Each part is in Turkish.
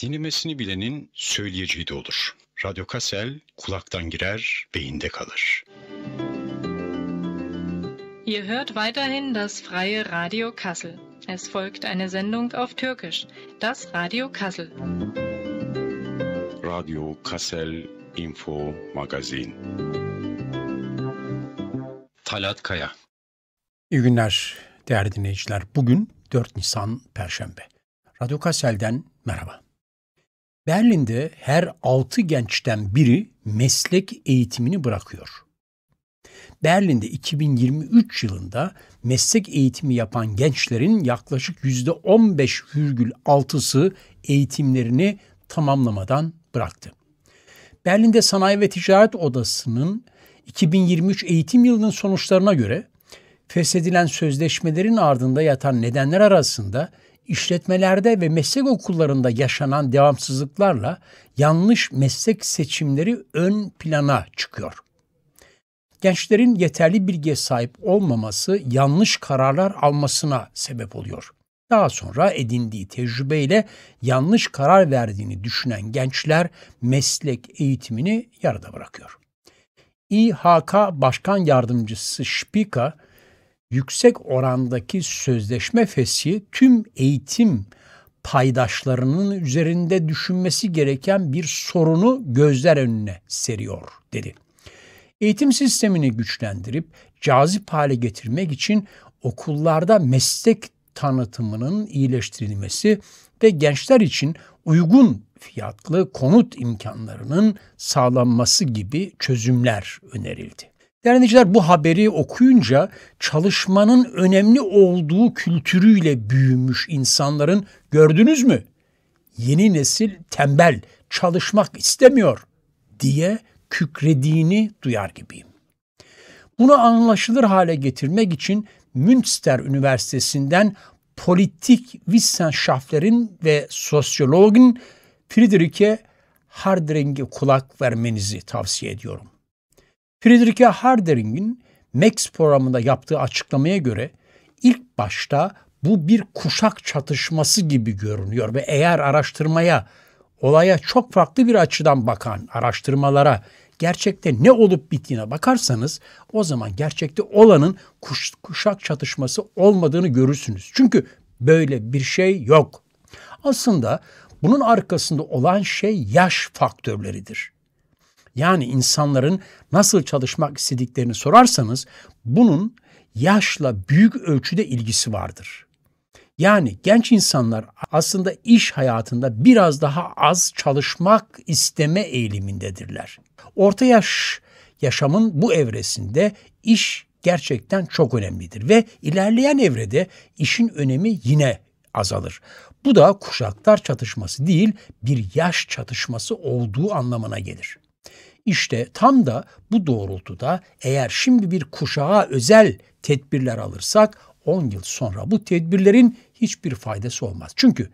dinlemesini bilenin söyleyeceği de olur. Radyo Kasel kulaktan girer, beyinde kalır. Ihr hört weiterhin das freie Radio Kassel. Es folgt eine Sendung auf Türkisch, das Radio Kassel. Radio Kassel Info Magazin. Talat Kaya. İyi günler değerli dinleyiciler. Bugün 4 Nisan Perşembe. Radyo Kassel'den merhaba. Berlin'de her altı gençten biri meslek eğitimini bırakıyor. Berlin'de 2023 yılında meslek eğitimi yapan gençlerin yaklaşık %15,6'sı eğitimlerini tamamlamadan bıraktı. Berlin'de Sanayi ve Ticaret Odası'nın 2023 eğitim yılının sonuçlarına göre feshedilen sözleşmelerin ardında yatan nedenler arasında işletmelerde ve meslek okullarında yaşanan devamsızlıklarla yanlış meslek seçimleri ön plana çıkıyor. Gençlerin yeterli bilgiye sahip olmaması yanlış kararlar almasına sebep oluyor. Daha sonra edindiği tecrübeyle yanlış karar verdiğini düşünen gençler meslek eğitimini yarıda bırakıyor. İHK Başkan Yardımcısı Spika yüksek orandaki sözleşme fesih tüm eğitim paydaşlarının üzerinde düşünmesi gereken bir sorunu gözler önüne seriyor dedi. Eğitim sistemini güçlendirip cazip hale getirmek için okullarda meslek tanıtımının iyileştirilmesi ve gençler için uygun fiyatlı konut imkanlarının sağlanması gibi çözümler önerildi. Değerli bu haberi okuyunca çalışmanın önemli olduğu kültürüyle büyümüş insanların gördünüz mü? Yeni nesil tembel, çalışmak istemiyor diye kükrediğini duyar gibiyim. Bunu anlaşılır hale getirmek için Münster Üniversitesi'nden politik Wissenschaftleri'nin ve sosyologun Friederike Hardring'e kulak vermenizi tavsiye ediyorum. Friedrich Hardering'in Max programında yaptığı açıklamaya göre ilk başta bu bir kuşak çatışması gibi görünüyor ve eğer araştırmaya, olaya çok farklı bir açıdan bakan araştırmalara gerçekte ne olup bittiğine bakarsanız o zaman gerçekte olanın kuş, kuşak çatışması olmadığını görürsünüz. Çünkü böyle bir şey yok. Aslında bunun arkasında olan şey yaş faktörleridir. Yani insanların nasıl çalışmak istediklerini sorarsanız bunun yaşla büyük ölçüde ilgisi vardır. Yani genç insanlar aslında iş hayatında biraz daha az çalışmak isteme eğilimindedirler. Orta yaş yaşamın bu evresinde iş gerçekten çok önemlidir ve ilerleyen evrede işin önemi yine azalır. Bu da kuşaklar çatışması değil, bir yaş çatışması olduğu anlamına gelir. İşte tam da bu doğrultuda eğer şimdi bir kuşağa özel tedbirler alırsak 10 yıl sonra bu tedbirlerin hiçbir faydası olmaz. Çünkü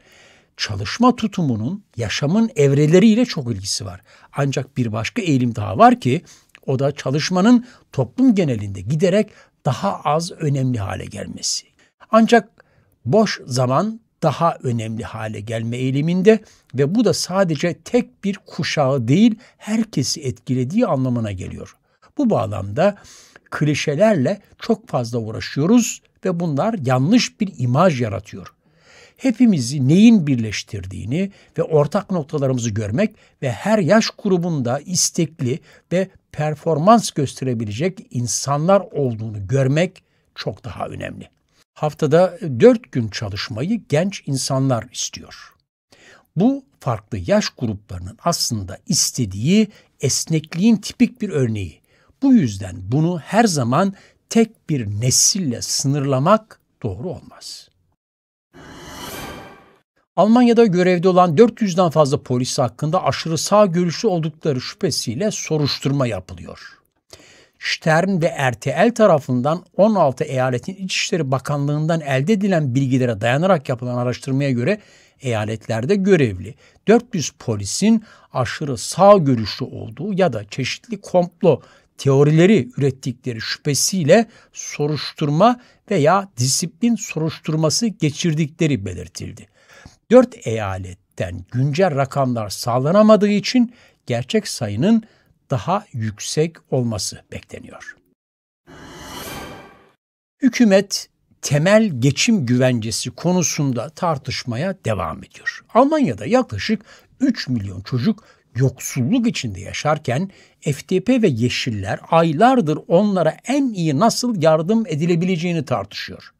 çalışma tutumunun yaşamın evreleriyle çok ilgisi var. Ancak bir başka eğilim daha var ki o da çalışmanın toplum genelinde giderek daha az önemli hale gelmesi. Ancak boş zaman daha önemli hale gelme eğiliminde ve bu da sadece tek bir kuşağı değil herkesi etkilediği anlamına geliyor. Bu bağlamda klişelerle çok fazla uğraşıyoruz ve bunlar yanlış bir imaj yaratıyor. Hepimizi neyin birleştirdiğini ve ortak noktalarımızı görmek ve her yaş grubunda istekli ve performans gösterebilecek insanlar olduğunu görmek çok daha önemli haftada dört gün çalışmayı genç insanlar istiyor. Bu farklı yaş gruplarının aslında istediği esnekliğin tipik bir örneği. Bu yüzden bunu her zaman tek bir nesille sınırlamak doğru olmaz. Almanya'da görevde olan 400'den fazla polis hakkında aşırı sağ görüşlü oldukları şüphesiyle soruşturma yapılıyor. Stern ve RTL tarafından 16 eyaletin İçişleri Bakanlığı'ndan elde edilen bilgilere dayanarak yapılan araştırmaya göre eyaletlerde görevli 400 polisin aşırı sağ görüşlü olduğu ya da çeşitli komplo teorileri ürettikleri şüphesiyle soruşturma veya disiplin soruşturması geçirdikleri belirtildi. 4 eyaletten güncel rakamlar sağlanamadığı için gerçek sayının daha yüksek olması bekleniyor. Hükümet temel geçim güvencesi konusunda tartışmaya devam ediyor. Almanya'da yaklaşık 3 milyon çocuk yoksulluk içinde yaşarken FDP ve Yeşiller aylardır onlara en iyi nasıl yardım edilebileceğini tartışıyor.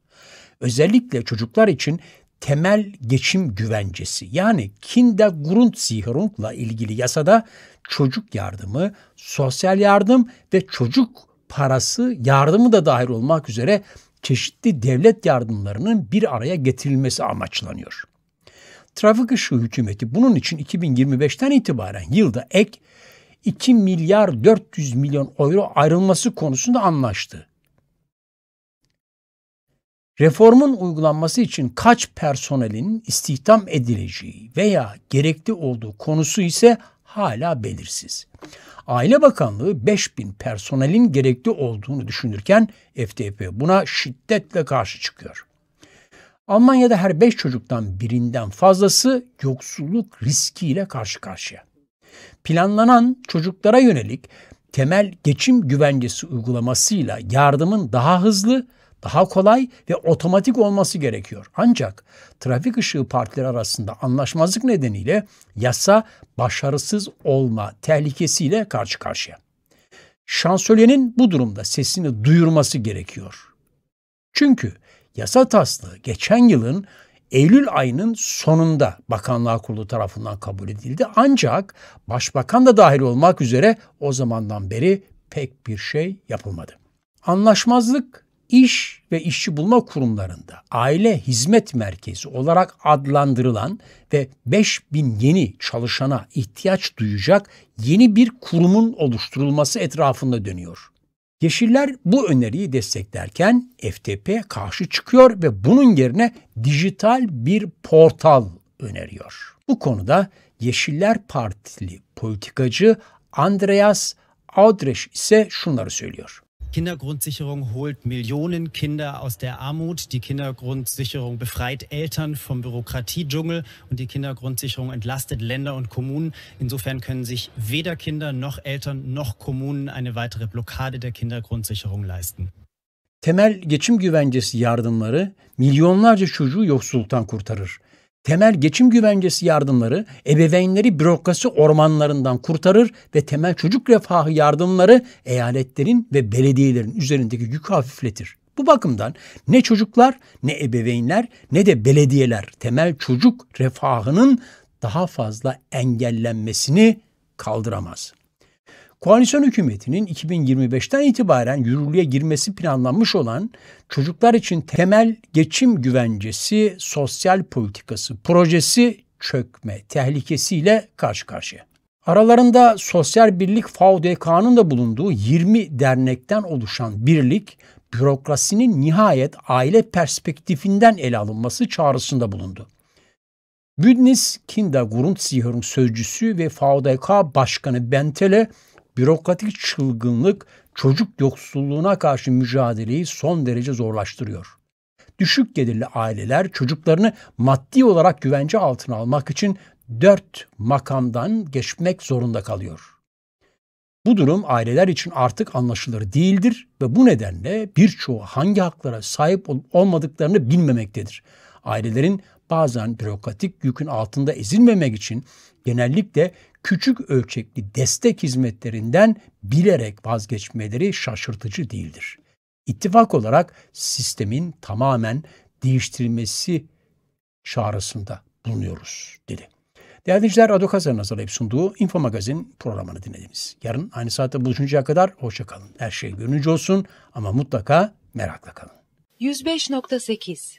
Özellikle çocuklar için temel geçim güvencesi yani Kindergrundsicherung'la ilgili yasada çocuk yardımı, sosyal yardım ve çocuk parası yardımı da dahil olmak üzere çeşitli devlet yardımlarının bir araya getirilmesi amaçlanıyor. Trafik ışığı hükümeti bunun için 2025'ten itibaren yılda ek 2 milyar 400 milyon euro ayrılması konusunda anlaştı. Reformun uygulanması için kaç personelin istihdam edileceği veya gerekli olduğu konusu ise hala belirsiz. Aile Bakanlığı 5000 personelin gerekli olduğunu düşünürken FDP buna şiddetle karşı çıkıyor. Almanya'da her 5 çocuktan birinden fazlası yoksulluk riskiyle karşı karşıya. Planlanan çocuklara yönelik temel geçim güvencesi uygulamasıyla yardımın daha hızlı daha kolay ve otomatik olması gerekiyor. Ancak trafik ışığı partileri arasında anlaşmazlık nedeniyle yasa başarısız olma tehlikesiyle karşı karşıya. Şansölyenin bu durumda sesini duyurması gerekiyor. Çünkü yasa taslığı geçen yılın Eylül ayının sonunda Bakanlar Kurulu tarafından kabul edildi. Ancak Başbakan da dahil olmak üzere o zamandan beri pek bir şey yapılmadı. Anlaşmazlık iş ve işçi bulma kurumlarında aile hizmet merkezi olarak adlandırılan ve 5000 yeni çalışana ihtiyaç duyacak yeni bir kurumun oluşturulması etrafında dönüyor. Yeşiller bu öneriyi desteklerken FTP karşı çıkıyor ve bunun yerine dijital bir portal öneriyor. Bu konuda Yeşiller Partili politikacı Andreas Audreş ise şunları söylüyor. Kindergrundsicherung holt Millionen Kinder aus der Armut. Die Kindergrundsicherung befreit Eltern vom Bürokratiedschungel und die Kindergrundsicherung entlastet Länder und Kommunen. Insofern können sich weder Kinder noch Eltern noch Kommunen eine weitere Blockade der Kindergrundsicherung leisten. Temel geçim güvencesi yardımları milyonlarca çocuğu yoksulluktan kurtarır. Temel geçim güvencesi yardımları ebeveynleri bürokrasi ormanlarından kurtarır ve temel çocuk refahı yardımları eyaletlerin ve belediyelerin üzerindeki yükü hafifletir. Bu bakımdan ne çocuklar ne ebeveynler ne de belediyeler temel çocuk refahının daha fazla engellenmesini kaldıramaz. Koalisyon hükümetinin 2025'ten itibaren yürürlüğe girmesi planlanmış olan çocuklar için temel geçim güvencesi, sosyal politikası projesi çökme tehlikesiyle karşı karşıya. Aralarında Sosyal Birlik FAUDK'nın da bulunduğu 20 dernekten oluşan birlik, bürokrasinin nihayet aile perspektifinden ele alınması çağrısında bulundu. Büdnis Kinda Grundsicherung sözcüsü ve FAUDK Başkanı Bentele bürokratik çılgınlık çocuk yoksulluğuna karşı mücadeleyi son derece zorlaştırıyor. Düşük gelirli aileler çocuklarını maddi olarak güvence altına almak için dört makamdan geçmek zorunda kalıyor. Bu durum aileler için artık anlaşılır değildir ve bu nedenle birçoğu hangi haklara sahip olup olmadıklarını bilmemektedir. Ailelerin bazen bürokratik yükün altında ezilmemek için genellikle küçük ölçekli destek hizmetlerinden bilerek vazgeçmeleri şaşırtıcı değildir. İttifak olarak sistemin tamamen değiştirilmesi çağrısında bulunuyoruz dedi. Değerli dinleyiciler, Ado Kazan'ın hazırlayıp sunduğu Info Magazin programını dinlediniz. Yarın aynı saatte buluşuncaya kadar hoşça kalın. Her şey görünce olsun ama mutlaka merakla kalın. 105.8